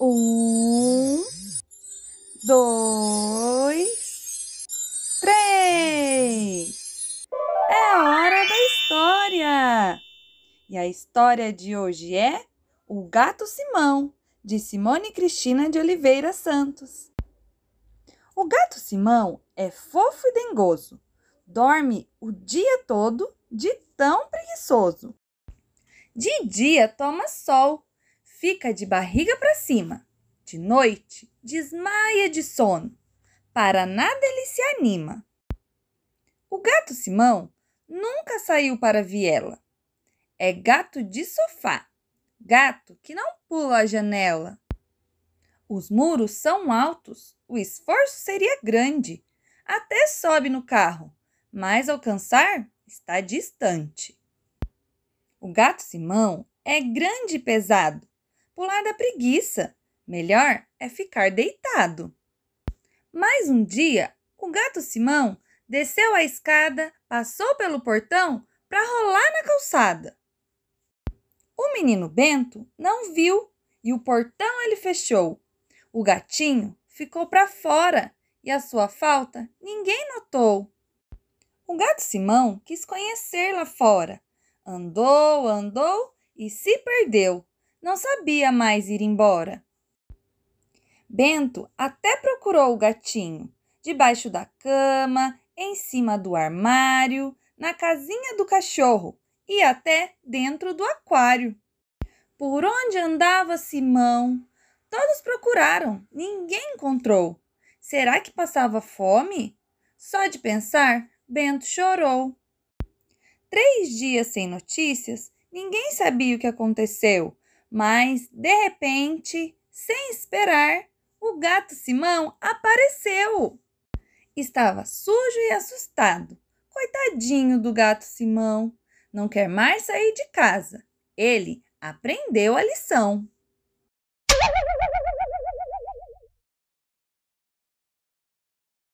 Um, dois, três. É hora da história! E a história de hoje é O Gato Simão, de Simone Cristina de Oliveira Santos. O gato Simão é fofo e dengoso. Dorme o dia todo de tão preguiçoso. De dia toma sol fica de barriga para cima. De noite, desmaia de sono. Para nada ele se anima. O gato Simão nunca saiu para viela. É gato de sofá, gato que não pula a janela. Os muros são altos, o esforço seria grande. Até sobe no carro, mas alcançar está distante. O gato Simão é grande e pesado pular da preguiça. Melhor é ficar deitado. Mais um dia, o gato Simão desceu a escada, passou pelo portão para rolar na calçada. O menino Bento não viu e o portão ele fechou. O gatinho ficou para fora e a sua falta ninguém notou. O gato Simão quis conhecer lá fora. Andou, andou e se perdeu não sabia mais ir embora. Bento até procurou o gatinho, debaixo da cama, em cima do armário, na casinha do cachorro e até dentro do aquário. Por onde andava Simão? Todos procuraram, ninguém encontrou. Será que passava fome? Só de pensar, Bento chorou. Três dias sem notícias, ninguém sabia o que aconteceu, mas, de repente, sem esperar, o gato Simão apareceu. Estava sujo e assustado. Coitadinho do gato Simão, não quer mais sair de casa. Ele aprendeu a lição.